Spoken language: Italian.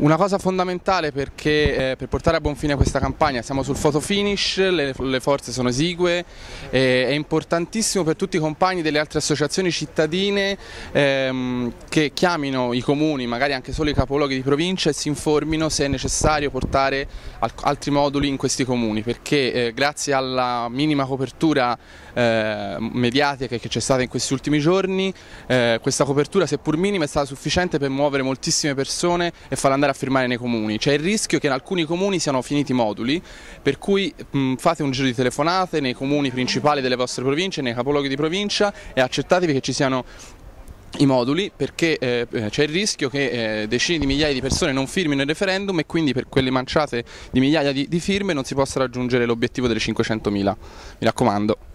Una cosa fondamentale perché eh, per portare a buon fine questa campagna siamo sul photo finish, le, le forze sono esigue, eh, è importantissimo per tutti i compagni delle altre associazioni cittadine ehm, che chiamino i comuni, magari anche solo i capoluoghi di provincia e si informino se è necessario portare altri moduli in questi comuni perché eh, grazie alla minima copertura eh, mediatica che c'è stata in questi ultimi giorni eh, questa copertura seppur minima è stata sufficiente per muovere moltissime persone e far andare andare a firmare nei comuni, c'è il rischio che in alcuni comuni siano finiti moduli, per cui mh, fate un giro di telefonate nei comuni principali delle vostre province, nei capoluoghi di provincia e accettatevi che ci siano i moduli perché eh, eh, c'è il rischio che eh, decine di migliaia di persone non firmino il referendum e quindi per quelle manciate di migliaia di, di firme non si possa raggiungere l'obiettivo delle 500.000. Mi raccomando.